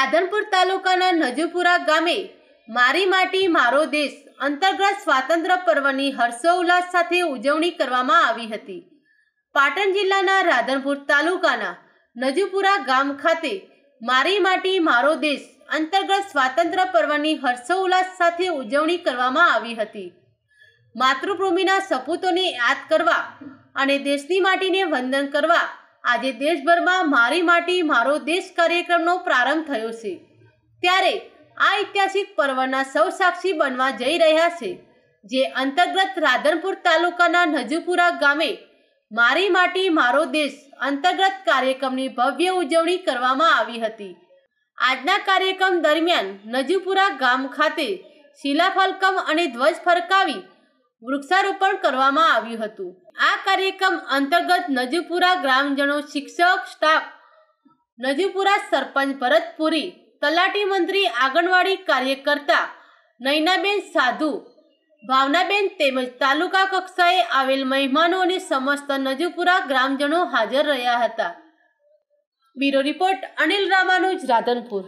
રાધનપુર તાલુકાના નજુપુરા ગામે મારી માટી મારો દેશ અંતર્ગત સ્વાતંત્ર્ય પર્વની હર્ષોલ્લાસ સાથે ઉજવણી કરવામાં આવી હતી પાટણ જિલ્લાના રાધનપુર તાલુકાના નજુપુરા ગામ ખાતે મારી માટી મારો દેશ અંતર્ગત સ્વાતંત્ર્ય પર્વની હર્ષોલ્લાસ સાથે ઉજવણી કરવામાં આવી હતી માતૃભૂમિના સપૂતોને યાદ કરવા અને દેશની માટીને વંદન કરવા આજે દેશભરમાં મારી માટી મારો દેશ કાર્યક્રમનો પ્રારંભ થયો છે ત્યારે આ ઐતિહાસિક પર્વના સૌ સાક્ષી બનવા જઈ રહ્યા છે જે અંતર્ગત રાધનપુર તાલુકાના નજુપુરા ગામે મારી માટી મારો દેશ અંતર્ગત કાર્યક્રમની ભવ્ય ઉજવણી કરવામાં આવી હતી આજના કાર્યક્રમ દરમિયાન નજુપુરા ગામ ખાતે શિલાફલકમ અને ધ્વજ ફરકાવી વૃક્ષારોપણ કરવામાં આવ્યું હતું આ કાર્યક્રમ અંતર્ગત નજીપુરા ગ્રામજનો શિક્ષક સ્ટાફ નજીપુરા સરપંચ ભરતપુરી તલાટી મંત્રી આંગણવાડી કાર્યકર્તા નૈનાબેન સાધુ ભાવનાબેન તેમજ તાલુકા કક્ષાએ આવેલ મહેમાનો અને સમસ્ત નજીપુરા ગ્રામજનો હાજર રહ્યા હતા બ્યુરો રિપોર્ટ અનિલ રામાનુજ રાધનપુર